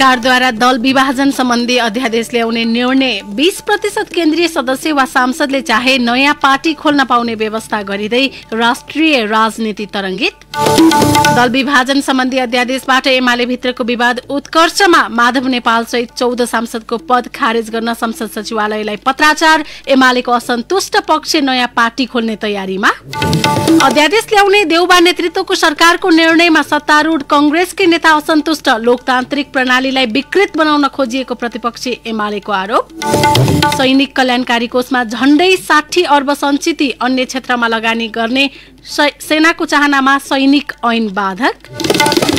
सरकारद्वारा दल विभाजन सम्बन्धी अध्यादेश ल्याउने निर्णय बीस प्रतिशत केन्द्रीय सदस्य वा सांसदले चाहे नयाँ पार्टी खोल्न पाउने व्यवस्था गरिँदै राष्ट्रिय राजनीति तरंगित दल विभाजन सम्बन्धी अध्यादेशबाट एमाले भित्रको विवाद उत्कर्षमा माधव नेपाल सहित चौध सांसदको पद खारेज गर्न संसद सचिवालयलाई पत्राचार एमालेको असन्तुष्ट पक्ष नयाँ पार्टी खोल्ने तयारीमा अध्यादेश ल्याउने देउबा नेतृत्वको सरकारको निर्णयमा सत्तारूढ कंग्रेसकै नेता असन्तुष्ट लोकतान्त्रिक प्रणाली प्रणालीलाई विकृत बनाउन खोजिएको प्रतिपक्षी एमालेको आरोप सैनिक कल्याणकारी कोषमा झण्डै साठी अर्ब सञ्चित अन्य क्षेत्रमा लगानी गर्ने सेनाको चाहनामा सैनिक ऐन बाधक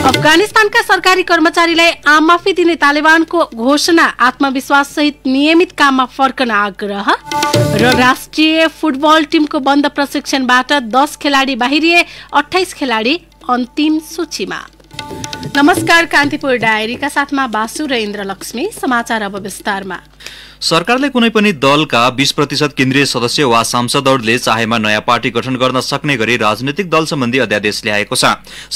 अफगानिस्तानका सरकारी कर्मचारीलाई आम माफी दिने तालिबानको घोषणा आत्मविश्वास सहित नियमित काममा फर्कन आग्रह र राष्ट्रिय फुटबल टिमको बन्द प्रशिक्षणबाट दस खेलाडी बाहिरिए अठाइस खेलाडी अन्तिम सूचीमा नमस्कार कान्तिपुर डायरीका साथमा बासु र इन्द्रलक्ष्मी समाचार अब विस्तारमा सरकारले कुनै पनि दलका बीस प्रतिशत केन्द्रीय सदस्य वा सांसदहरूले चाहेमा नयाँ पार्टी गठन गर्न सक्ने गरी राजनैतिक दल सम्बन्धी अध्यादेश ल्याएको छ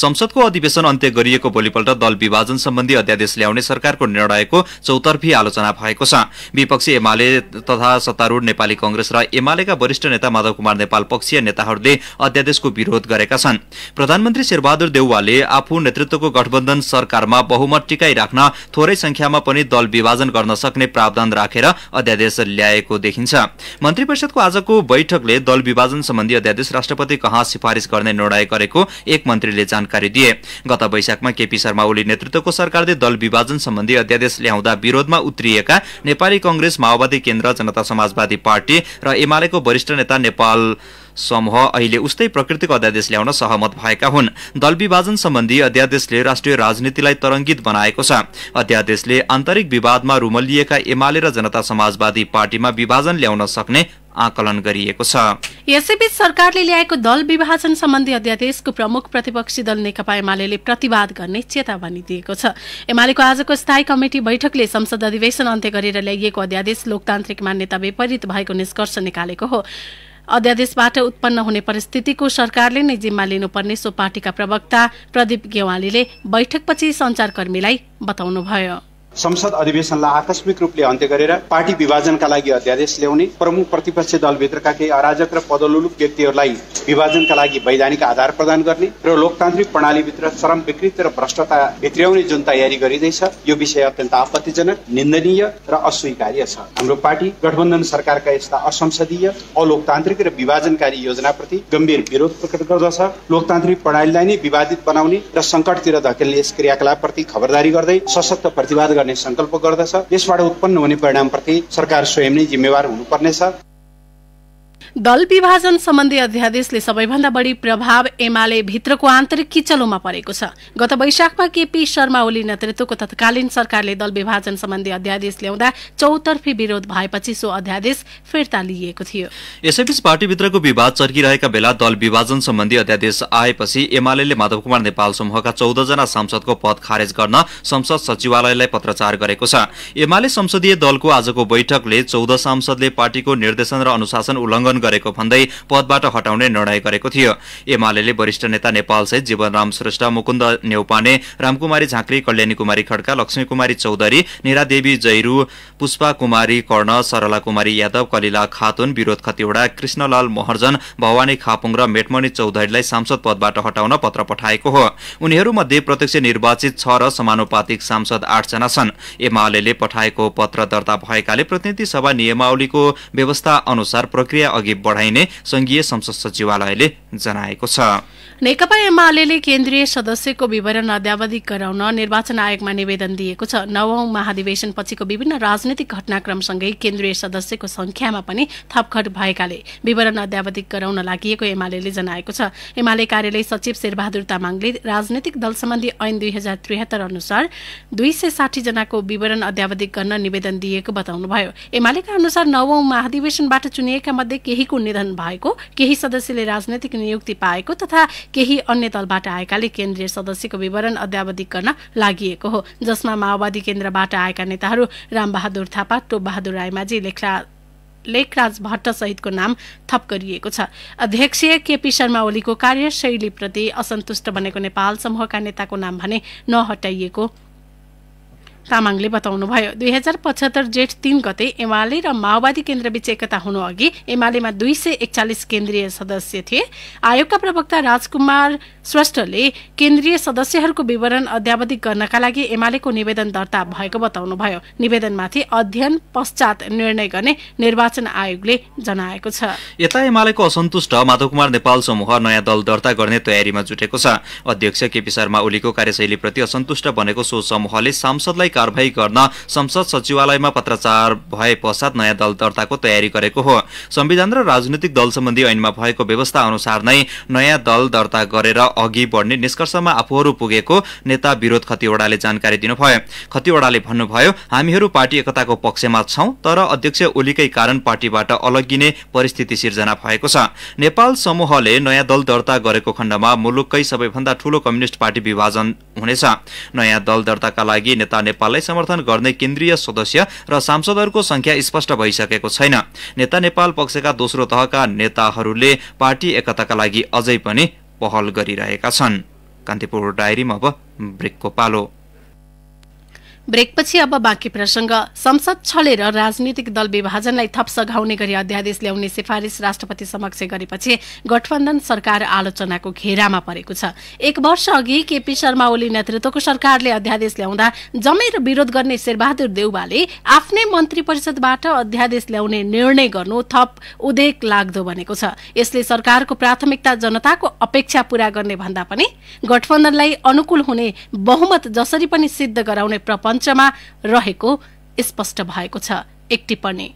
संसदको अधिवेशन अन्त्य गरिएको भोलिपल्ट दल विभाजन सम्बन्धी अध्यादेश ल्याउने सरकारको निर्णयको चौतर्फी आलोचना भएको छ विपक्षी एमाले तथा सत्तारूढ़ नेपाली कंग्रेस र एमालेका वरिष्ठ नेता माधव कुमार नेपाल पक्षीय नेताहरूले अध्यादेशको विरोध गरेका छन् प्रधानमन्त्री शेरबहादुर देउवाले आफू नेतृत्वको गठबन्धन सरकारमा बहुमत टिकाइराख्न थोरै संख्यामा पनि दल विभाजन गर्न सक्ने प्रावधान राखेर अध्यादेश ल्याएको देखिन्छ मन्त्री परिषदको आजको बैठकले दल विभाजन सम्बन्धी अध्यादेश राष्ट्रपति कहाँ सिफारिश गर्ने निर्णय गरेको एक मन्त्रीले जानकारी दिए गत वैशाखमा केपी शर्मा ओली नेतृत्वको सरकारले दल विभाजन सम्बन्धी अध्यादेश ल्याउँदा विरोधमा उत्रिएका नेपाली कंग्रेस माओवादी केन्द्र जनता समाजवादी पार्टी र एमालेको वरिष्ठ नेता नेपाल समूह अहिले उस्तै प्रकृतिको अध्यादेश ल्याउन सहमत भएका हुन् दल विभाजन सम्बन्धी अध्यादेशले राष्ट्रिय राजनीतिलाई तरङ्गित बनाएको छ अध्यादेशले आन्तरिक विवादमा रुमलिएका एमाले र जनता समाजवादी पार्टीमा विभाजन ल्याउन सक्ने आकलन गरिएको छ यसैबीच सरकारले ल्याएको दल विभाजन सम्बन्धी अध्यादेशको प्रमुख प्रतिपक्षी दल नेकपा एमाले प्रतिवाद गर्ने चेतावनी दिएको छ एमालेको आजको स्थायी कमिटी बैठकले संसद अधिवेशन अन्त्य गरेर ल्याइएको अध्यादेश लोकतान्त्रिक मान्यता विपरीत भएको निष्कर्ष निकालेको हो अध्यादेशबाट उत्पन्न हुने परिस्थितिको सरकारले नै जिम्मा लिनुपर्ने सो पार्टीका प्रवक्ता प्रदीप गेवालीले बैठकपछि सञ्चारकर्मीलाई बताउनुभयो संसद अधिवेशनलाई आकस्मिक रूपले अन्त्य गरेर पार्टी विभाजनका लागि अध्यादेश ल्याउने प्रमुख प्रतिपक्षी दलभित्रका केही अराजक र पदलुलु व्यक्तिहरूलाई विभाजनका लागि वैधानिक आधार प्रदान गर्ने र लोकतान्त्रिक प्रणालीभित्र चरम विकृति र भ्रष्टता भित्र्याउने जुन तयारी गरिँदैछ यो विषय अत्यन्त आपत्तिजनक निन्दनीय र अस्वीकार्य छ हाम्रो पार्टी गठबन्धन सरकारका यस्ता असंसदीय अलोकतान्त्रिक र विभाजनकारी योजनाप्रति गम्भीर विरोध प्रकट गर्दछ लोकतान्त्रिक प्रणालीलाई नै विवादित बनाउने र संकटतिर धकेल्ने यस क्रियाकलापप्रति खबरदारी गर्दै सशक्त प्रतिवाद गर्ने संकल्प गर्दछ यसबाट उत्पन्न हुने परिणामप्रति सरकार स्वयं नै जिम्मेवार हुनुपर्नेछ दल विभाजन सम्बन्धी अध्यादेशले सबैभन्दा बढी प्रभाव एमाले भित्रको आन्तरिक किचलोमा परेको छ गत वैशाखमा केपी शर्मा ओली नेतृत्वको तत्कालीन सरकारले दल विभाजन सम्बन्धी अध्यादेश ल्याउँदा चौतर्फी विरोध भएपछि सो अध्यादेश फिर्ता लिएको थियो यसैबीच पार्टीभित्रको विवाद चर्किरहेका बेला दल विभाजन सम्बन्धी अध्यादेश आएपछि एमाले माधव कुमार नेपाल समूहका जना सांसदको पद खारेज गर्न संसद सचिवालयलाई पत्रचार गरेको छ एमाले संसदीय दलको आजको बैठकले चौध सांसदले पार्टीको निर्देशन र अनुशासन उल्लङ्घन गरेको भन्दै पदबाट हटाउने निर्णय गरेको थियो एमाले वरिष्ठ नेता नेपालसहित जीवनराम श्रेष्ठ मुकुन्द नेउपाने रामकुमारी झाँक्री कल्याणी कुमारी खड्का लक्ष्मी कुमारी चौधरी निरादेवी जैरू पुष्पा कुमारी कर्ण सरला कुमारी यादव कलिला खातुन विरोध खतिवड़ा कृष्णलाल महर्जन भवानी खापुङ र मेटमणि चौधरीलाई सांसद पदबाट हटाउन पत्र पठाएको हो उनीहरूमध्ये प्रत्यक्ष निर्वाचित छ र समानुपातिक सांसद आठजना छन् एमाले पठाएको पत्र दर्ता भएकाले प्रतिनिधि सभा नियमावलीको व्यवस्था अनुसार प्रक्रिया अघि बढाइने संघीय संसद सचिवालयले जनाएको छ नेकपा एमाले केन्द्रीय सदस्यको विवरण अध्यावधिक गराउन निर्वाचन आयोगमा निवेदन दिएको छ नवौं महाधिवेशन पछिको विभिन्न राजनैतिक घटनाक्रमसँगै केन्द्रीय सदस्यको संख्यामा पनि थपघट भएकाले विवरण अध्यावधि गराउन लागि एमाले जनाएको छ एमाले कार्यालय सचिव शेरबहादुर तामाङले राजनैतिक दल सम्बन्धी ऐन दुई हजार त्रिहत्तर अनुसार दुई सय साठी जनाको विवरण अध्यावधि गर्न निवेदन दिएको बताउनुभयो एमालेका अनुसार नवौं महाधिवेशनबाट चुनिएका मध्ये केहीको निधन भएको केही सदस्यले राजनैतिक नियुक्ति पाएको तथा केही अन्य दलबाट आएकाले केन्द्रीय सदस्यको विवरण अध्यावधि गर्न लागि हो जसमा माओवादी केन्द्रबाट आएका नेताहरू रामबहादुर थापा टोपबहादुर रायमाझी लेखरा लेखराज भट्ट सहितको नाम थप गरिएको छ अध्यक्ष केपी शर्मा ओलीको कार्यशैलीप्रति असन्तुष्ट बनेको नेपाल समूहका नेताको नाम भने नहटाइएको तामाङले बताउनुभयो दुई हजार पचहत्तर जेठ तीन गते एमाले र माओवादी केन्द्रबीच एकता हुनु अघि एमालेमा दुई सय एकचालिस केन्द्रीय सदस्य थिए आयोगका प्रवक्ता राजकुमार श्रेष्ठले केन्द्रीय सदस्यहरूको विवरण अध्यावधिक गर्नका लागि एमालेको निवेदन दर्ता भएको बताउनुभयो निवेदनमाथि अध्ययन पश्चात निर्णय गर्ने निर्वाचन आयोगले जनाएको छ यता एमालेको असन्तुष्ट माधव कुमार नेपाल समूह नयाँ दल दर्ता गर्ने तयारीमा जुटेको छ अध्यक्ष केपी शर्मा ओलीको कार्यशैलीप्रति असन्तुष्ट बनेको सो समूहले सांसदलाई कारवाही गर्न संसद सचिवालयमा पत्राचार भए पश्चात नयाँ दल दर्ताको तयारी गरेको हो संविधान र राजनैतिक दल सम्बन्धी ऐनमा भएको व्यवस्था अनुसार नै नयाँ दल दर्ता गरेर अघि बढ्ने निष्कर्षमा आफूहरू पुगेको नेता विरोध खतिवड़ाले जानकारी दिनुभयो खतिवड़ाले भन्नुभयो हामीहरू पार्टी एकताको पक्षमा छौं तर अध्यक्ष ओलीकै कारण पार्टीबाट अलगिने परिस्थिति सिर्जना भएको छ नेपाल समूहले नयाँ दल दर्ता गरेको खण्डमा मुलुककै सबैभन्दा ठूलो कम्युनिष्ट पार्टी विभाजन हुनेछ नयाँ दल दर्ताका लागि नेता नेपाल नेपाललाई समर्थन गर्ने केन्द्रीय सदस्य र सांसदहरूको संख्या स्पष्ट भइसकेको छैन नेता नेपाल पक्षका दोस्रो तहका नेताहरूले पार्टी एकताका लागि अझै पनि पहल गरिरहेका छन् कान्तिपुर डायरीमा अब ब्रेकको पालो ब्रेकपछि अब बाँकी प्रसंग संसद छलेर राजनीतिक दल विभाजनलाई थप सघाउने गरी अध्यादेश ल्याउने सिफारिस राष्ट्रपति समक्ष गरेपछि गठबन्धन सरकार आलोचनाको घेरामा परेको छ एक वर्ष अघि केपी शर्मा ओली नेतृत्वको सरकारले अध्यादेश ल्याउँदा जमेर विरोध गर्ने शेरबहादुर देउवाले आफ्नै मन्त्री परिषदबाट अध्यादेश ल्याउने निर्णय गर्नु थप उदेक लाग्दो बनेको छ यसले सरकारको प्राथमिकता जनताको अपेक्षा पूरा गर्ने भन्दा पनि गठबन्धनलाई अनुकूल हुने बहुमत जसरी पनि सिद्ध गराउने प्रपञ्च मञ्चमा रहेको स्पष्ट भएको छ एक टिप्पणी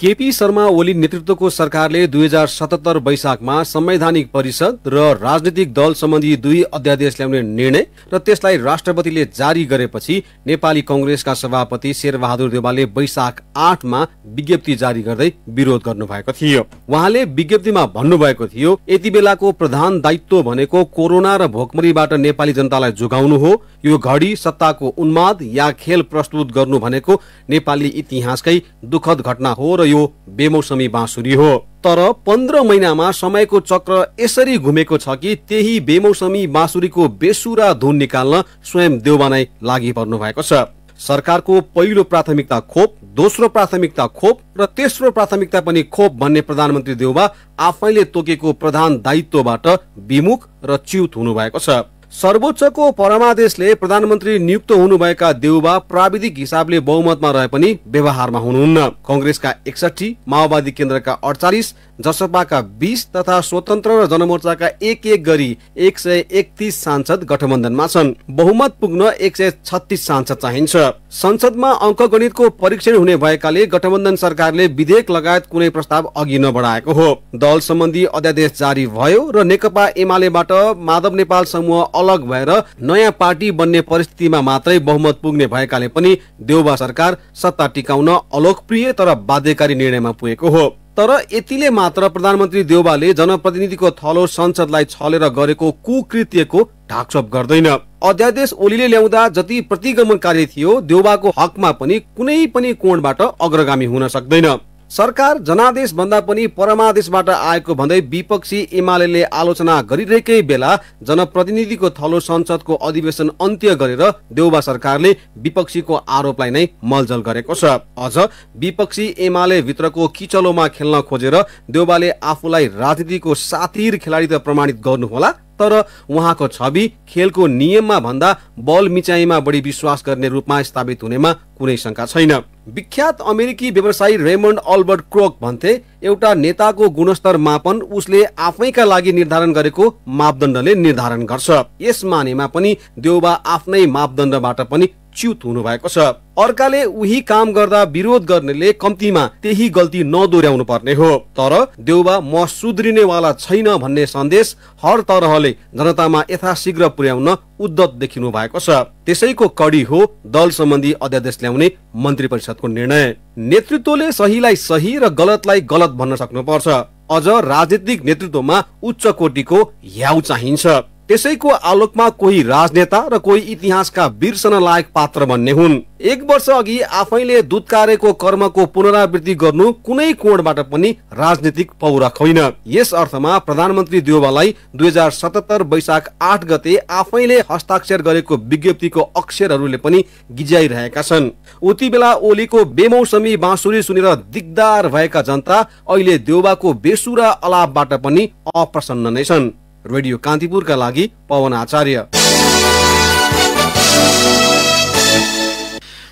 केपी शर्मा ओली नेतृत्वको सरकारले दुई हजार सतहत्तर वैशाखमा संवैधानिक परिषद र राजनीतिक दल सम्बन्धी दुई अध्यादेश ल्याउने निर्णय र त्यसलाई राष्ट्रपतिले जारी गरेपछि नेपाली कंग्रेसका सभापति शेरबहादुर देवालले वैशाख आठमा विज्ञप्ति जारी गर्दै विरोध गर्नु भएको थियो उहाँले विज्ञप्तिमा भन्नुभएको थियो यति बेलाको प्रधान दायित्व भनेको कोरोना र भोकमरीबाट नेपाली जनतालाई जोगाउनु हो यो घडी सत्ताको उन्माद या खेल प्रस्तुत गर्नु भनेको नेपाली इतिहासकै दुखद घटना हो र यो बेमौसमी बाँसुरी हो तर पन्ध्र महिनामा समयको चक्र यसरी घुमेको छ कि त्यही बेमौसमी बाँसुरीको बेसुरा धुन निकाल्न स्वयं देउबा नै लागि पर्नु भएको छ सरकारको पहिलो प्राथमिकता खोप दोस्रो प्राथमिकता खोप र तेस्रो प्राथमिकता पनि खोप भन्ने प्रधानमन्त्री देउबा आफैले तोकेको प्रधान दायित्वबाट विमुख र च्युत हुनुभएको छ सर्वोच्चको परमादेशले प्रधानमन्त्री नियुक्त हुनुभएका देउबा प्राविधिक हिसाबले बहुमतमा रहे पनि व्यवहारमा हुनुहुन्न कङ्ग्रेसका एकसठी माओवादी केन्द्रका अडचालिस जसपाका बिस तथा स्वतन्त्र र जनमोर्चाका एक एक गरी एक सय एकतिस सांसद गठबन्धनमा छन् बहुमत पुग्न एक सय छत्तिस सांसद चाहिन्छ संसदमा अङ्कगणितको परीक्षण हुने भएकाले गठबन्धन सरकारले विधेयक लगायत कुनै प्रस्ताव अघि नबढाएको हो दल सम्बन्धी अध्यादेश जारी भयो र नेकपा एमालेबाट माधव नेपाल समूह अलग भएर नयाँ पार्टी बन्ने परिस्थितिमा मात्रै बहुमत पुग्ने भएकाले पनि देउबा सरकार सत्ता टिकाउन अलोकप्रिय तर बाध्यकारी निर्णयमा पुगेको हो तर यतिले मात्र प्रधानमन्त्री देउबाले जनप्रतिनिधिको थलो संसदलाई छलेर गरेको कुकृत्यको ढाकछोप गर्दैन अध्यादेश ओलीले ल्याउँदा जति प्रतिगमनकारी थियो देउबाको हकमा पनि कुनै पनि कोणबाट अग्रगामी हुन सक्दैन सरकार जनादेश भन्दा पनि परमादेशबाट आएको भन्दै विपक्षी एमाले आलोचना गरिरहेकै बेला जनप्रतिनिधिको थलो संसदको अधिवेशन अन्त्य गरेर देउबा सरकारले विपक्षीको आरोपलाई नै मलजल गरेको छ अझ विपक्षी एमाले भित्रको किचलोमा खेल्न खोजेर देउबाले आफूलाई राजनीतिको सातिर खेलाडी त प्रमाणित गर्नुहोला तर उहाँको छवि खेलको नियममा भन्दा बल मिचाइमा बढी विश्वास गर्ने रूपमा स्थापित हुनेमा कुनै शङ्का छैन विख्यात अमेरिकी व्यवसायी रेमन्ड अल्बर्ट क्रोक भन्थे एउटा नेताको गुणस्तर मापन उसले आफैका लागि निर्धारण गरेको मापदण्डले निर्धारण गर्छ यस मानेमा पनि देउबा आफ्नै मापदण्डबाट पनि च्युत हुनु भएको छ अर्काले उही काम गर्दा विरोध गर्नेले कम्तीमा त्यही गल्ती नदोर्याउनु पर्ने हो तर देउबा म सुध्रिनेवाला छैन भन्ने सन्देश हर तरहले जनतामा यथाशीघ्र पुर्याउन उद्धत देखिनु भएको छ त्यसैको कडी हो दल सम्बन्धी अध्यादेश ल्याउने मन्त्री परिषदको निर्णय नेतृत्वले सहीलाई सही र गलतलाई गलत भन्न सक्नुपर्छ अझ राजनीतिक नेतृत्वमा उच्च कोटिको ह्याउ चाहिन्छ त्यसैको आलोकमा कोही राजनेता र कोही इतिहासका बिर्सन लायक पात्र बन्ने हुन् एक वर्ष अघि आफैले दुध कर्मको पुनरावृत्ति गर्नु कुनै कोणबाट पनि राजनीतिक पौरख होइन यस अर्थमा प्रधानमन्त्री देवालाई दुई हजार सतहत्तर वैशाख आठ गते आफैले हस्ताक्षर गरेको विज्ञप्तिको अक्षरहरूले पनि गिजाइरहेका छन् उति बेला ओलीको बेमौसमी बाँसुरी सुनेर दिगदार भएका जनता अहिले देउबाको बेसुरा अलापबाट पनि अप्रसन्न नै छन् रेडियो कान्तिपुरका लागि पवन आचार्य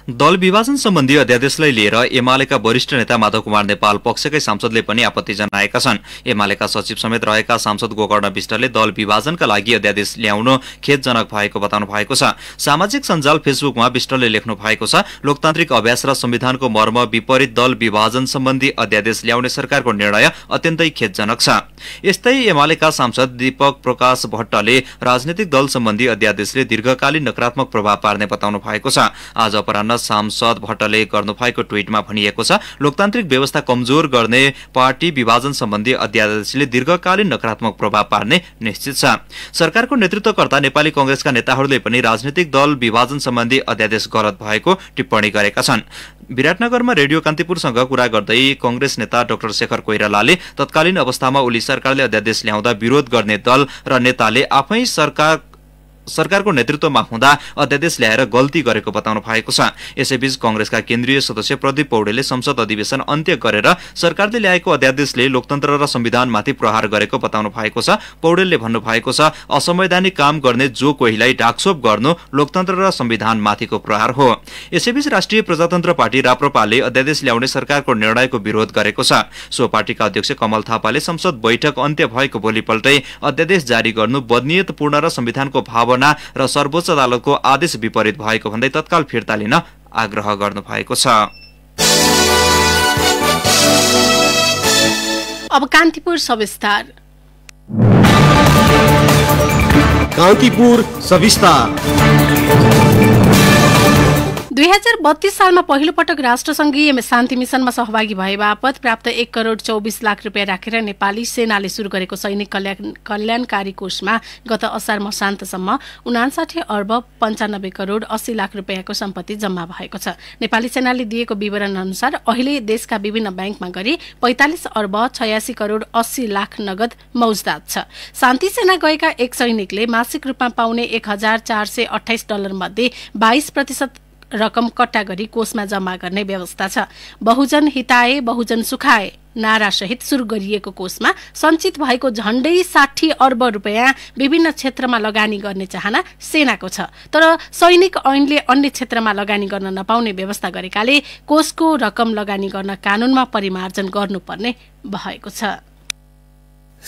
दल विभाजन सम्बन्धी अध्यादेशलाई लिएर एमालेका वरिष्ठ नेता माधव कुमार नेपाल पक्षकै सांसदले पनि आपत्ति जनाएका छन् एमालेका सचिव समेत रहेका सांसद गोकर्ण विष्टले दल विभाजनका लागि अध्यादेश ल्याउन खेदजनक भएको बताउनु भएको छ सामाजिक सञ्जाल फेसबुकमा विष्टले लेख्नु भएको छ लोकतान्त्रिक अभ्यास र संविधानको मर्म विपरीत दल विभाजन सम्बन्धी अध्यादेश ल्याउने सरकारको निर्णय अत्यन्तै खेदजनक छ यस्तै एमालेका सांसद दीपक प्रकाश भट्टले राजनैतिक दल सम्बन्धी अध्यादेशले दीर्घकालीन नकारात्मक प्रभाव पार्ने बताउनु भएको छ आज अपराह सांसद भट्टले गर्नुभएको ट्वीटमा भनिएको छ लोकतान्त्रिक व्यवस्था कमजोर गर्ने पार्टी विभाजन सम्बन्धी अध्यादेशले दीर्घकालीन नकारात्मक प्रभाव पार्ने निश्चित छ सरकारको नेतृत्वकर्ता नेपाली कंग्रेसका नेताहरूले पनि राजनैतिक दल विभाजन सम्बन्धी अध्यादेश गलत भएको टिप्पणी गरेका छन् विराटनगरमा रेडियो कान्तिपुरसँग कुरा गर्दै कंग्रेस नेता डाक्टर शेखर कोइरालाले तत्कालीन अवस्थामा ओली सरकारले अध्यादेश ल्याउँदा विरोध गर्ने दल र नेताले आफै सरकार सरकारको नेतृत्वमा हुँदा अध्यादेश ल्याएर गल्ती गरेको बताउनु भएको छ यसैबीच कंग्रेसका केन्द्रीय सदस्य प्रदीप पौडेलले संसद अधिवेशन अन्त्य गरेर सरकारले ल्याएको अध्यादेशले लोकतन्त्र र संविधानमाथि प्रहार गरेको बताउनु भएको छ पौडेलले भन्नुभएको छ असंवैधानिक काम गर्ने जो कोहीलाई डाकसोप गर्नु लोकतन्त्र र संविधानमाथिको प्रहार हो यसैबीच राष्ट्रिय प्रजातन्त्र पार्टी राप्रपाले अध्यादेश ल्याउने सरकारको निर्णयको विरोध गरेको छ सो पार्टीका अध्यक्ष कमल थापाले संसद बैठक अन्त्य भएको भोलिपल्टै अध्यादेश जारी गर्नु बदनियतपूर्ण र संविधानको भाव र सर्वोच्च अदालतको आदेश विपरीत भएको भन्दै तत्काल फिर्ता लिन आग्रह गर्नु भएको छ अब कान्तिपुर सविस्तार दुई हजार बत्तीस सालमा राष्ट्रसंघीय राष्ट्रसङ्घीय शान्ति मिसनमा सहभागी भए बापत प्राप्त एक करोड चौबिस लाख रुपियाँ राखेर नेपाली सेनाले सुरु गरेको सैनिक कल्याण कल्याणकारी कोषमा गत असार मसान्तसम्म उनासाठी अर्ब पन्चानब्बे करोड अस्सी लाख रुपियाँको सम्पत्ति जम्मा भएको छ नेपाली सेनाले दिएको विवरण अनुसार अहिले देशका विभिन्न ब्याङ्कमा गरी पैँतालिस अर्ब छयासी करोड अस्सी लाख नगद मौजदात छ शान्ति सेना गएका एक सैनिकले मासिक रूपमा पाउने एक हजार चार सय अठाइस मध्ये बाइस प्रतिशत रकम कट्टा गरी कोषमा जम्मा गर्ने व्यवस्था छ बहुजन हिताए बहुजन सुखाए नारासहित सुरु गरिएको कोषमा सञ्चित भएको झण्डै साठी अर्ब रुपियाँ विभिन्न क्षेत्रमा लगानी गर्ने चाहना सेनाको छ तर सैनिक ऐनले अन्य क्षेत्रमा लगानी गर्न नपाउने व्यवस्था गरेकाले कोषको रकम लगानी गर्न कानूनमा परिमार्जन गर्नुपर्ने भएको छ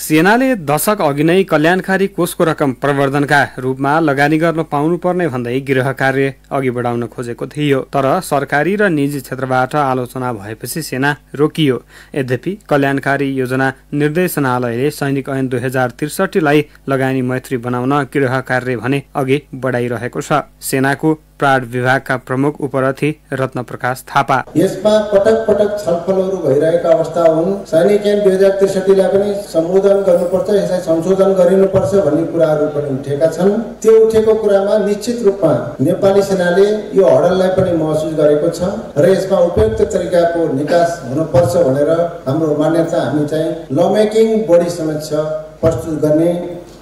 सेनाले दशक अघि नै कल्याणकारी कोषको रकम प्रवर्धनका रूपमा लगानी गर्न पाउनुपर्ने भन्दै गृह कार्य अघि बढाउन खोजेको थियो तर सरकारी र निजी क्षेत्रबाट आलोचना भएपछि सेना रोकियो यद्यपि कल्याणकारी योजना निर्देशनालयले सैनिक ऐन दुई हजार त्रिसठीलाई लगानी मैत्री बनाउन गृह कार्य भने अघि बढाइरहेको छ सेनाको प्राण विभागका प्रमुख उपरथी रत्नप्रकाश थापा यसमा पटक पटक छलफलहरू भइरहेका अवस्था हुन् सैनिक क्याम्प दुई हजार त्रिसठीलाई पनि सम्बोधन गर्नुपर्छ यसलाई संशोधन गरिनुपर्छ भन्ने कुराहरू पनि उठेका छन् त्यो उठेको कुरामा निश्चित रूपमा नेपाली सेनाले यो हडललाई पनि महसुस गरेको छ र यसमा उपयुक्त तरिकाको निकास हुनुपर्छ भनेर हाम्रो मान्यता हामी चाहिँ ल मेकिङ बडी समक्ष प्रस्तुत गर्ने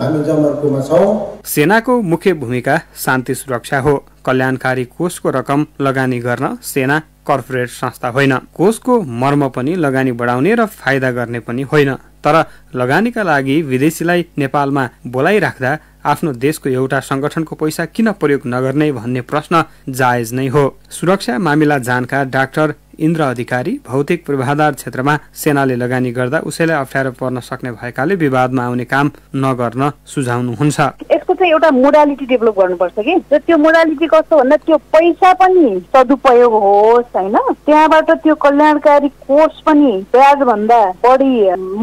हामी जमर्कोमा छौँ सेनाको मुख्य भूमिका शान्ति सुरक्षा हो कल्याणकारी कोषको रकम लगानी गर्न सेना कर्पोरेट संस्था होइन कोषको मर्म पनि लगानी बढाउने र फाइदा गर्ने पनि होइन तर लगानीका लागि विदेशीलाई नेपालमा बोलाइराख्दा आफ्नो देशको एउटा संगठनको पैसा किन प्रयोग नगर्ने भन्ने प्रश्न जायज नै हो सुरक्षा मामिला जानकार डाक्टर इन्द्र अधिकारी भौतिक पूर्वाधार क्षेत्रमा सेनाले लगानी गर्दा उसैलाई अप्ठ्यारो पर्न सक्ने भएकाले विवादमा आउने काम नगर्न सुझाउनुहुन्छ यसको चाहिँ एउटा मोडालिटी डेभलप गर्नुपर्छ कि त्यो मोडालिटी कस्तो भन्दा त्यो पैसा पनि सदुपयोग होस् होइन त्यहाँबाट त्यो कल्याणकारी कोष पनि ब्याज भन्दा बढी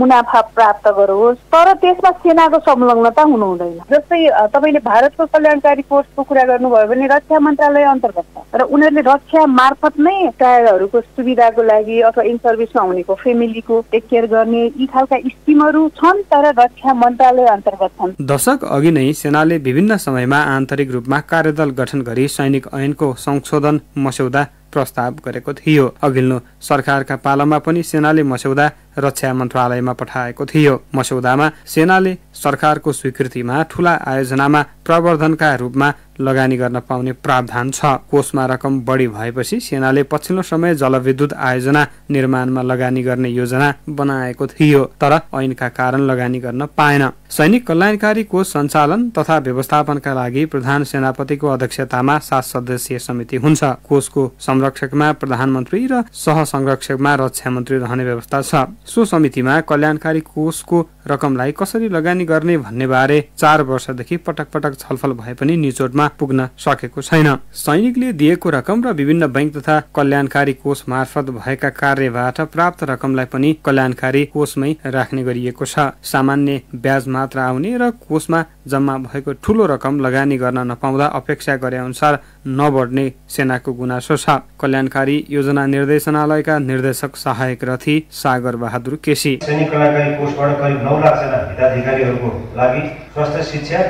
मुनाफा प्राप्त गरोस् तर त्यसमा सेनाको संलग्नता हुनु हुँदैन जस्तै तपाईँले भारतको कल्याणकारी कोषको कुरा गर्नुभयो भने रक्षा मन्त्रालय अन्तर्गत र उनीहरूले रक्षा मार्फत नै टायरहरूको सुविधाको लागि अथवा इन सर्भिसमा हुनेको फेमिलीको टेक केयर गर्ने यी खालका स्किमहरू छन् तर रक्षा मन्त्रालय अन्तर्गत छन् दशक अघि नै सेनाले विभिन्न समयमा आन्तरिक रूपमा कार्यदल गठन गरी सैनिक ऐनको संशोधन मस्यौदा प्रस्ताव गरेको थियो अघिल्लो सरकारका पालामा पनि सेनाले मस्यौदा रक्षा मन्त्रालयमा पठाएको थियो मसौदामा सेनाले सरकारको स्वीकृतिमा ठुला आयोजनामा प्रवर्धनका रूपमा लगानी गर्न पाउने प्रावधान छ कोषमा रकम बढी भएपछि सेनाले पछिल्लो समय जलविद्युत आयोजना निर्माणमा लगानी गर्ने योजना बनाएको थियो तर ऐनका कारण लगानी गर्न पाएन सैनिक कल्याणकारी कोष सञ्चालन तथा व्यवस्थापनका लागि प्रधान सेनापतिको अध्यक्षतामा सात सदस्यीय समिति हुन्छ कोषको संरक्षकमा प्रधानमन्त्री र सह संरक्षकमा रक्षा मन्त्री रहने व्यवस्था छ सो समितिमा कल्याणकारी कोषको रकमलाई कसरी लगानी गर्ने भन्ने बारे चार वर्षदेखि पटक पटक छलफल भए पनि निचोटमा पुग्न सकेको छैन सैनिकले दिएको रकम र विभिन्न बैङ्क तथा कल्याणकारी कोष मार्फत भएका कार्यबाट प्राप्त रकमलाई पनि कल्याणकारी कोषमै राख्ने गरिएको छ सामान्य ब्याज मात्र आउने र कोषमा जम्मा भएको ठूलो रकम लगानी गर्न नपाउँदा अपेक्षा गरे अनुसार नबढ्ने सेनाको गुनासो छ कल्याणकारी योजना निर्देशनालयका निर्देशक सहायक रथी सागर बहादुर केसी सैनिक कोषबाट करिब नौ लाखजना हिताधिकारीहरूको लागि स्वास्थ्य शिक्षा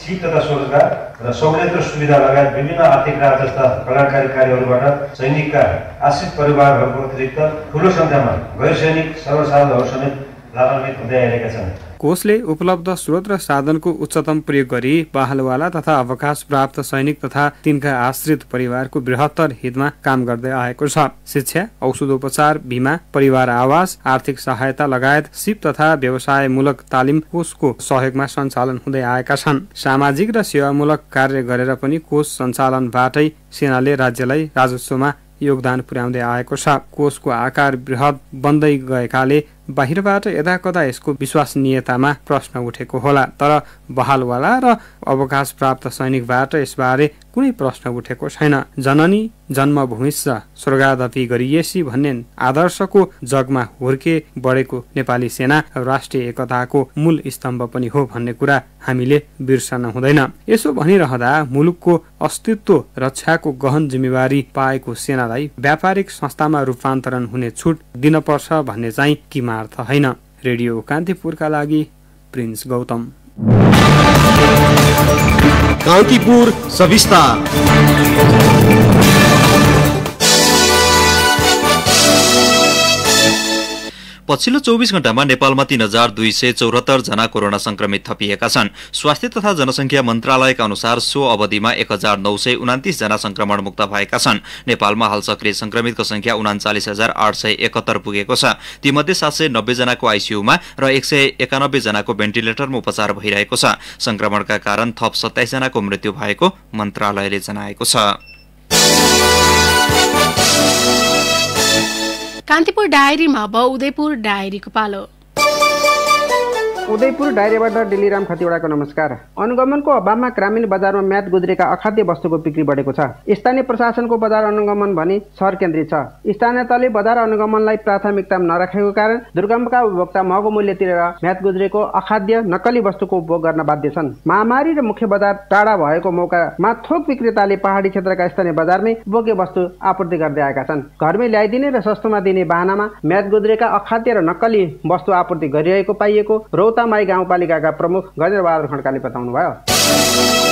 सिप तथा स्वरोजगार र सहुलियत सुविधा लगायत विभिन्न आर्थिक राज जस्ता कल्याणकारी कार्यहरूबाट सैनिकका आश्रित परिवारहरूको अतिरिक्त ठुलो संख्यामा गैर सैनिक सर्वसाधारणहरू समेत कोषले उपलब्ध स्रोत र साधनको उच्चतम प्रयोग गरी बाहलवाला तथा अवकाश प्राप्त सैनिक तथा तिनका आश्रित परिवारको बृहत्तर हितमा काम गर्दै आएको छ शिक्षा औषधोपचार बिमा परिवार आवास आर्थिक सहायता लगायत सिप तथा व्यवसायमूलक तालिम कोषको सहयोगमा सञ्चालन हुँदै आएका छन् सामाजिक र सेवामूलक कार्य गरेर पनि कोष सञ्चालनबाटै सेनाले राज्यलाई राजस्वमा योगदान पुर्याउँदै आएको छ कोषको आकार बृहत बन्दै गएकाले बाहिरबाट कदा यसको विश्वसनीयतामा प्रश्न उठेको होला तर बहालवाला र अवकाश प्राप्त सैनिकबाट यसबारे कुनै प्रश्न उठेको छैन जननी जन्मभूमिश्च स्वर्गादपी गरिएसी भन्ने आदर्शको जगमा हुर्के बढेको नेपाली सेना राष्ट्रिय एकताको मूल स्तम्भ पनि हो भन्ने कुरा हामीले बिर्सन हुँदैन यसो भनिरहँदा मुलुकको अस्तित्व रक्षाको गहन जिम्मेवारी पाएको सेनालाई व्यापारिक संस्थामा रूपान्तरण हुने छुट दिन पर्छ भन्ने चाहिँ किमा शरणार्थ होइन रेडियो कान्तिपुरका लागि प्रिन्स गौतम कान्तिपुर सविस्तार पछिल्लो चौबिस घण्टामा नेपालमा तीन हजार दुई सय चौरात्तर जना कोरोना संक्रमित थपिएका छन् स्वास्थ्य तथा जनसंख्या मन्त्रालयका अनुसार सो अवधिमा एक हजार नौ सय उनातिस जना संक्रमण मुक्त भएका छन् नेपालमा हाल सक्रिय संक्रमितको संख्या उनाचालिस हजार आठ सय एकहत्तर पुगेको छ तीमध्ये सात सय नब्बेजनाको आइसियूमा र एक सय एकानब्बे जनाको भेन्टिलेटरमा उपचार भइरहेको छ संक्रमणका कारण थप जनाको मृत्यु भएको मन्त्रालयले जनाएको छ कान्तिपुर डायरीमा अब उदयपुर डायरीको पालो उदयपुर डायरेबाट डेलीराम खतिवडाको नमस्कार अनुगमनको अभावमा ग्रामीण बजारमा म्याद गुज्रेका अखाद्य वस्तुको बिक्री बढेको छ स्थानीय प्रशासनको बजार अनुगमन भने सहर केन्द्रित छ स्थानीय तले बजार अनुगमनलाई प्राथमिकता नराखेको कारण दुर्गमका उपभोक्ता महँगो मूल्य तिरेर म्याद गुज्रेको अखाद्य नक्कली वस्तुको उपभोग गर्न बाध्य छन् महामारी र मुख्य बजार टाढा भएको मौकामा थोक विक्रेताले पहाडी क्षेत्रका स्थानीय बजारमै बोके वस्तु आपूर्ति गर्दै आएका छन् घरमै ल्याइदिने र सस्तोमा दिने बाहनामा म्याद गुज्रेका अखाद्य र नक्कली वस्तु आपूर्ति गरिरहेको पाइएको रौत तोतामाई गाउँपालिकाका प्रमुख गजेन्द्रबहादुर खड्काले बताउनुभयो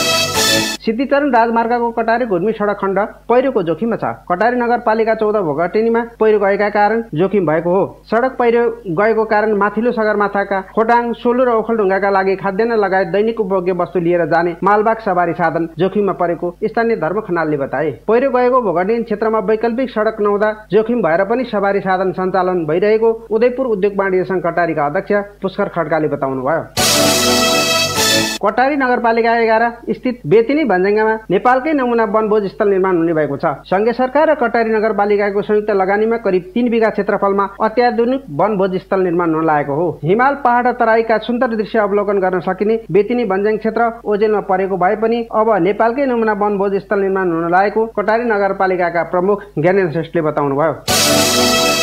सिद्धिचरण राजमार्गको कटारी घुर्मी सडक खण्ड पहिरोको जोखिममा छ कटारी नगरपालिका चौध भोगटेनीमा पहिरो गएका कारण जोखिम भएको हो सडक पहिरो गएको कारण माथिल्लो सगरमाथाका खोटाङ सोलु र ओखलढुङ्गाका लागि खाद्यान्न लगायत दैनिक उपभोग्य वस्तु लिएर जाने मालबाग सवारी साधन जोखिममा परेको स्थानीय धर्म खनालले बताए पहिरो गएको भोगटेन क्षेत्रमा वैकल्पिक सडक नहुँदा जोखिम भएर पनि सवारी साधन सञ्चालन भइरहेको उदयपुर उद्योग वाणिज्य सङ्घ कटारीका अध्यक्ष पुष्कर खड्काले बताउनुभयो कटारी नगरपालिका एघार स्थित बेतिनी भन्ज्याङमा नेपालकै नमुना वनभोज स्थल निर्माण हुने भएको छ सङ्घीय सरकार र कटारी नगरपालिकाको संयुक्त लगानीमा करिब तीन बिघा क्षेत्रफलमा अत्याधुनिक वनभोज स्थल निर्माण हुन लागेको हो हिमाल पहाड तराईका सुन्दर दृश्य अवलोकन गर्न सकिने बेतिनी भन्ज्याङ क्षेत्र ओजेलमा परेको भए पनि अब नेपालकै नमुना वनभोज स्थल निर्माण हुन लागेको कटारी नगरपालिकाका प्रमुख ज्ञानेन्द्र श्रेष्ठले बताउनुभयो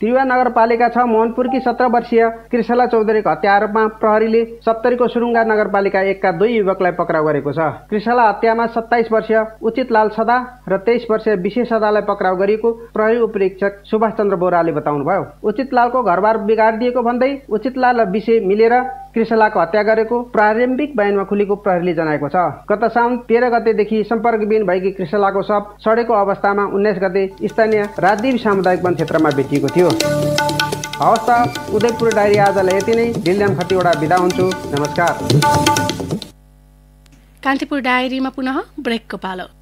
तिवा नगरपालिका छ मोहनपुरकी सत्र वर्षीय कृषला चौधरीको हत्या आरोपमा प्रहरीले सप्तरीको सुरुङ्गा नगरपालिका एकका दुई युवकलाई पक्राउ गरेको छ कृषला हत्यामा सत्ताइस वर्षीय उचित लाल सदा र तेइस वर्षीय विशेष सदालाई पक्राउ गरिएको प्रहरी उपरीक्षक सुभाष चन्द्र बोराले बताउनुभयो उचित लालको घरबार बिगारिदिएको भन्दै उचित लाल र विषय मिलेर कृषलाको हत्या गरेको प्रारम्भिक बयानमा खुलेको प्रहरीले जनाएको छ गत साउन तेह्र गतेदेखि सम्पर्कविहीन भएकी कृषलाको शव सडेको अवस्थामा उन्नाइस गते स्थानीय राजदीप सामुदायिक वन क्षेत्रमा भेटिएको थियो हवस् त उदयपुर डायरी आजलाई यति नै दिलजाम खतिवटा बिदा हुन्छु नमस्कार कान्तिपुर डायरीमा पुनः ब्रेकको पालो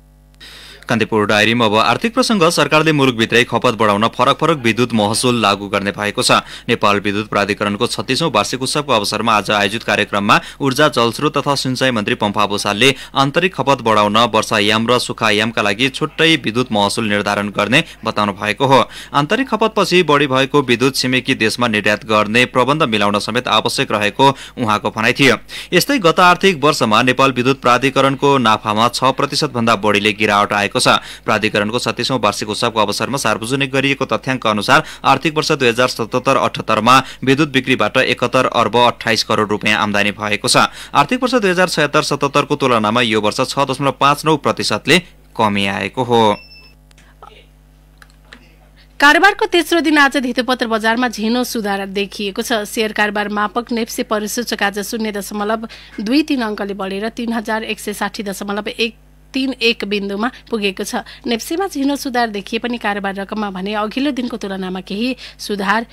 कान्तिपुर डायरीमा अब आर्थिक प्रसंग सरकारले मुलुकभित्रै खपत बढाउन फरक फरक विद्युत महसुल लागू गर्ने भएको छ नेपाल विद्युत प्राधिकरणको छत्तिसौँ वार्षिक उत्सवको अवसरमा आज आयोजित कार्यक्रममा ऊर्जा जलस्रोत तथा सिंचाई मन्त्री पम्फा भूषालले आन्तरिक खपत बढाउन वर्षायाम र सुखायामका लागि छुट्टै विद्युत महसुल निर्धारण गर्ने बताउनु भएको हो आन्तरिक खपतपछि बढी भएको विद्युत छिमेकी देशमा निर्यात गर्ने प्रबन्ध मिलाउन समेत आवश्यक रहेको उहाँको भनाइ थियो यस्तै गत आर्थिक वर्षमा नेपाल विद्युत प्राधिकरणको नाफामा छ भन्दा बढीले गिरावट आएको भएको छ प्राधिकरणको छत्तिसौँ वार्षिक उत्सवको अवसरमा सार्वजनिक गरिएको तथ्याङ्क अनुसार आर्थिक वर्ष दुई हजार सतहत्तर अठहत्तरमा विद्युत बिक्रीबाट एकहत्तर अर्ब अठाइस करोड रुपियाँ आमदानी भएको छ आर्थिक वर्ष दुई हजार छयत्तर सतहत्तरको तुलनामा यो वर्ष छ दशमलव पाँच नौ प्रतिशतले कमी आएको हो कारोबारको तेस्रो दिन आज धितोपत्र बजारमा झिनो सुधार देखिएको छ सेयर कारोबार मापक नेप्से परिसूचक आज शून्य दशमलव दुई तिन अङ्कले बढेर तिन हजार एक सय साठी दशमलव एक तीन एक बिन्दुमा पुगेको छ नेप्सीमा झिनो सुधार देखिए पनि कारोबार रकममा भने अघिल्लो दिनको तुलनामा केही सुधार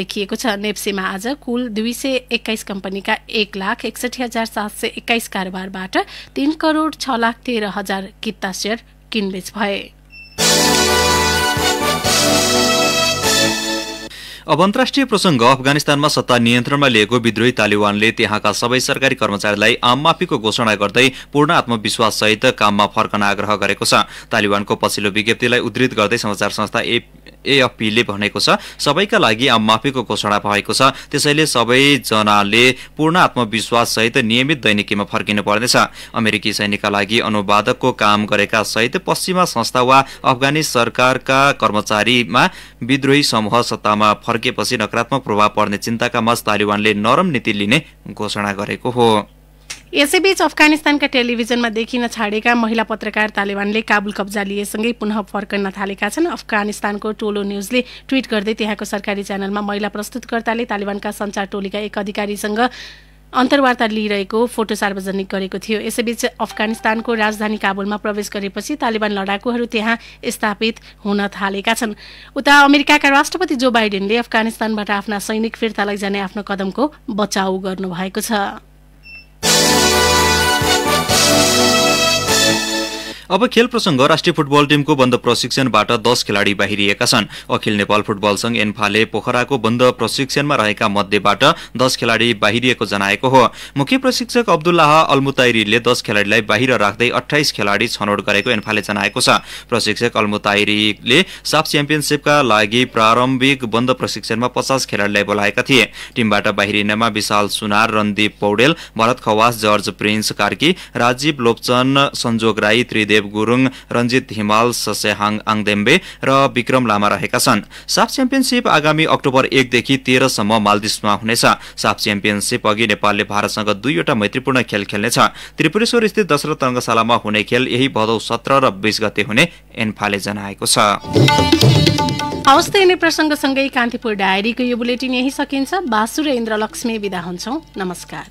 देखिएको छ नेप्सेमा आज कुल दुई सय एक्काइस कम्पनीका एक लाख एकसठी हजार सात सय एक्काइस कारोबारबाट तीन करोड छ लाख तेह्र हजार किता सेयर किनबेच भए अब अन्तर्राष्ट्रिय प्रसङ्ग अफगानिस्तानमा सत्ता नियन्त्रणमा लिएको विद्रोही तालिबानले त्यहाँका सबै सरकारी कर्मचारीलाई आममाफीको घोषणा गर्दै पूर्ण आत्मविश्वाससहित काममा फर्कन आग्रह गरेको छ तालिबानको पछिल्लो विज्ञप्तिलाई उद्धित गर्दै समाचार संस्था एएफपीले भनेको छ सबैका लागि माफीको घोषणा भएको छ त्यसैले सबैजनाले पूर्ण आत्मविश्वाससहित नियमित दैनिकीमा फर्किनु पर्नेछ अमेरिकी सैनिकका लागि अनुवादकको काम गरेका सहित पश्चिमा संस्था वा अफगानी सरकारका कर्मचारीमा विद्रोही समूह सत्तामा फर्केपछि नकारात्मक प्रभाव पर्ने चिन्ताका माझ तालिबानले नरम नीति लिने घोषणा गरेको हो यसैबीच अफगानिस्तानका टेलिभिजनमा देखिन छाडेका महिला पत्रकार तालिबानले काबुल कब्जा लिएसँगै पुनः फर्कन थालेका छन् अफगानिस्तानको टोलो न्युजले ट्विट गर्दै त्यहाँको सरकारी च्यानलमा महिला प्रस्तुतकर्ताले तालिबानका सञ्चार टोलीका एक अधिकारीसँग अन्तर्वार्ता लिइरहेको फोटो सार्वजनिक गरेको थियो यसैबीच अफगानिस्तानको राजधानी काबुलमा प्रवेश गरेपछि तालिबान लडाकुहरू त्यहाँ स्थापित हुन थालेका छन् उता अमेरिकाका राष्ट्रपति जो बाइडेनले अफगानिस्तानबाट आफ्ना सैनिक फिर्ता लैजाने आफ्नो कदमको बचाउ गर्नुभएको छ अब खेल प्रसङ्ग राष्ट्रिय फुटबल टिमको बन्द प्रशिक्षणबाट दस खेलाडी बाहिरिएका छन् अखिल नेपाल फुटबल संघ एन्फाले पोखराको बन्द प्रशिक्षणमा रहेका मध्येबाट दस खेलाडी बाहिरिएको जनाएको हो मुख्य प्रशिक्षक अब्दुल्लाह अल्मुताइरीले दस खेलाडीलाई बाहिर राख्दै अठाइस खेलाडी छनौट गरेको एन्फाले जनाएको छ प्रशिक्षक अल्मुताइरीले साफ च्याम्पियनसिपका लागि प्रारम्भिक बन्द प्रशिक्षणमा पचास खेलाडीलाई बोलाएका थिए टिमबाट बाहिरिनमा विशाल सुनार रणदीप पौडेल भरत खवास जर्ज प्रिन्स कार्की राजीव लोपचन संजोग राई त्रिदेव सुखदेव गुरुङ रञ्जित हिमाल ससेहाङ आङदेम्बे र विक्रम लामा रहेका छन् साफ च्याम्पियनसिप आगामी अक्टोबर एकदेखि तेह्रसम्म मालदिप्समा हुनेछ साफ च्याम्पियनसिप अघि नेपालले भारतसँग दुईवटा मैत्रीपूर्ण खेल खेल्नेछ त्रिपुरेश्वर स्थित दशरथ रङ्गशालामा हुने खेल यही भदौ सत्र र बीस गते हुने एन्फाले जनाएको छ हवस् त यिनै प्रसङ्गसँगै कान्तिपुर डायरीको यो बुलेटिन यही सकिन्छ बासु र इन्द्रलक्ष्मी विदा हुन्छौँ नमस्कार